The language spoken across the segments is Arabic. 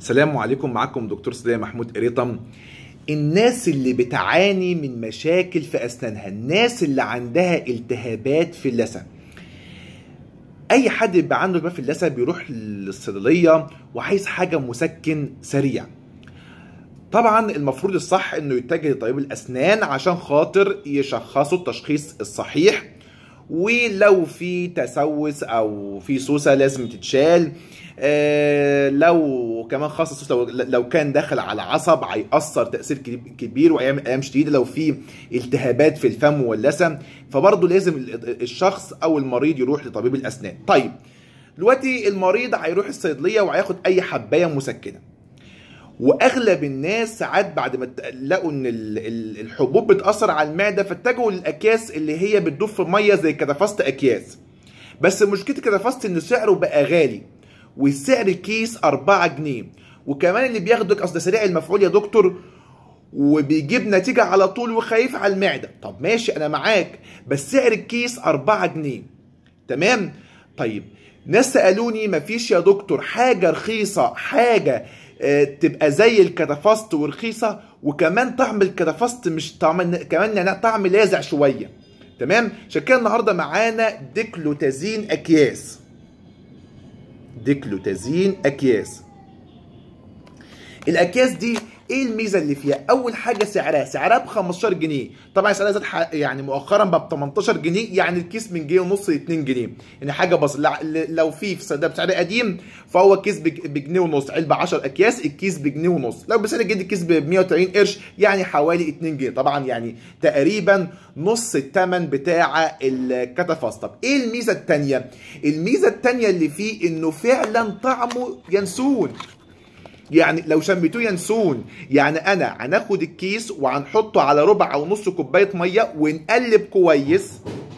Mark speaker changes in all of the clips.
Speaker 1: سلام عليكم معكم دكتور سلام محمود قريطم الناس اللي بتعاني من مشاكل في أسنانها الناس اللي عندها التهابات في اللثة أي حد بيبقى عنده التهاب في اللثة بيروح للصيدلية وعايز حاجة مسكن سريع طبعا المفروض الصح انه يتجه لطبيب الاسنان عشان خاطر يشخصوا التشخيص الصحيح ولو في تسوس او في سوسه لازم تتشال آه، لو كمان خاص لو لو كان داخل على عصب هيأثر تأثير كبير وهيعمل آلام شديدة لو في التهابات في الفم واللثة فبرضه لازم الشخص أو المريض يروح لطبيب الأسنان. طيب دلوقتي المريض هيروح الصيدلية وهياخد أي حباية مسكنة. واغلب الناس ساعات بعد ما لقوا ان الحبوب بتاثر على المعده فاتجهوا للاكياس اللي هي بتدوب في ميه زي كدفاست اكياس بس مشكله كدفاست ان سعره بقى غالي وسعر الكيس 4 جنيه وكمان اللي بياخدك اصل سريع المفعول يا دكتور وبيجيب نتيجه على طول وخايف على المعده طب ماشي انا معاك بس سعر الكيس 4 جنيه تمام طيب ناس سالوني مفيش يا دكتور حاجه رخيصه حاجه آه، تبقى زي الكتافاست ورخيصه وكمان طعم الكتافاست مش طعم كمان يعني طعم لاذع شويه تمام عشان كده النهارده معانا ديكلوتازين اكياس ديكلوتازين اكياس الاكياس دي ايه الميزه اللي فيها اول حاجه سعرها سعرها ب 15 جنيه طبعا سعرها زاد يعني مؤخرا بقى ب 18 جنيه يعني الكيس من جنيه ونص ل 2 جنيه يعني حاجه بسيطه لو في ده بسعر قديم فهو كيس بجنيه ونص علبه 10 اكياس الكيس بجنيه ونص لو بسعر جديد الكيس ب 180 قرش يعني حوالي 2 جنيه طبعا يعني تقريبا نص الثمن بتاع الكتافاس طب ايه الميزه الثانيه الميزه الثانيه اللي فيه انه فعلا طعمه ينسون يعني لو شميتوه ينسون يعني انا هناخد الكيس وهنحطه على ربع او نص كوبايه ميه ونقلب كويس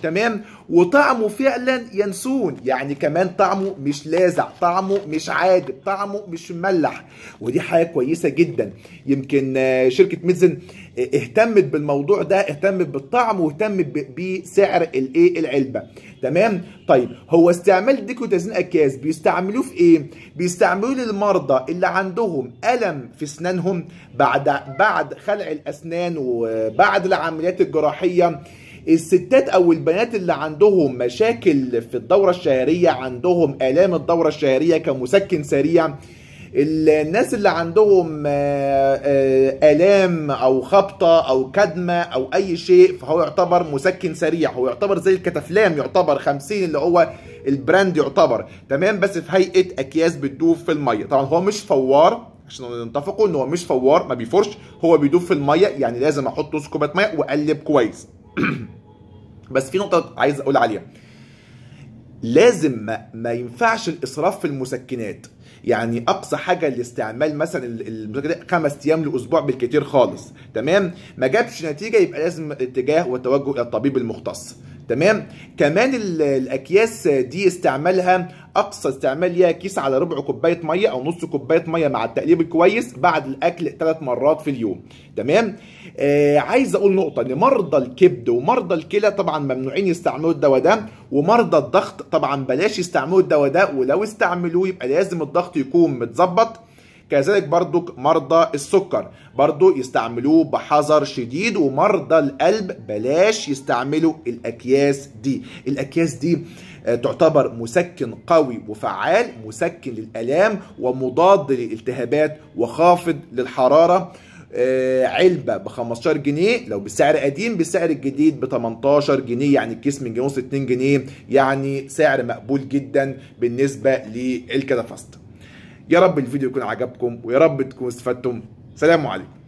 Speaker 1: تمام وطعمه فعلا ينسون يعني كمان طعمه مش لاذع طعمه مش عادب طعمه مش مملح ودي حاجه كويسه جدا يمكن آه، شركه ميزن آه، اهتمت بالموضوع ده اهتمت بالطعم واهتمت بسعر الايه العلبه تمام طيب هو استعمال ديكوتازين اكياس بيستعملوه في ايه بيستعملوه للمرضى اللي عندهم الم في اسنانهم بعد بعد خلع الاسنان وبعد العمليات الجراحيه الستات او البنات اللي عندهم مشاكل في الدوره الشهريه عندهم الام الدوره الشهريه كمسكن سريع الناس اللي عندهم آه، آه، الام او خبطه او كدمه او اي شيء فهو يعتبر مسكن سريع هو يعتبر زي الكتافلام يعتبر 50 اللي هو البراند يعتبر تمام بس في هيئه اكياس بتدوب في الميه طبعا هو مش فوار عشان نتفقوا ان هو مش فوار ما بيفرش هو بيدوب في الميه يعني لازم احطه سكوبات ميه واقلب كويس بس في نقطه عايز اقول عليها لازم ما, ما ينفعش الاسراف في المسكنات يعني اقصى حاجه الاستعمال مثلا المسكنات خمس ايام لاسبوع بالكتير خالص تمام ما جابش نتيجه يبقى لازم اتجاه وتوجه الى الطبيب المختص تمام كمان الاكياس دي استعمالها اقصى استعمال ليها كيس على ربع كوبايه ميه او نص كوبايه ميه مع التقليب الكويس بعد الاكل ثلاث مرات في اليوم تمام آه عايز اقول نقطه ان مرضى الكبد ومرضى الكلى طبعا ممنوعين يستعملوا الدواء ده ومرضى الضغط طبعا بلاش يستعملوا الدواء ده ولو استعملوه يبقى لازم الضغط يكون متظبط كذلك برضو مرضى السكر برضو يستعملوه بحذر شديد ومرضى القلب بلاش يستعملوا الأكياس دي الأكياس دي آه، تعتبر مسكن قوي وفعال مسكن للألام ومضاد للالتهابات وخافض للحرارة آه، علبة ب 15 جنيه لو بسعر قديم بالسعر الجديد ب 18 جنيه يعني الكيس من جنيه ونص 2 جنيه يعني سعر مقبول جدا بالنسبة للكدفاست يا رب الفيديو يكون عجبكم ويا رب تكونوا استفدتم سلام عليكم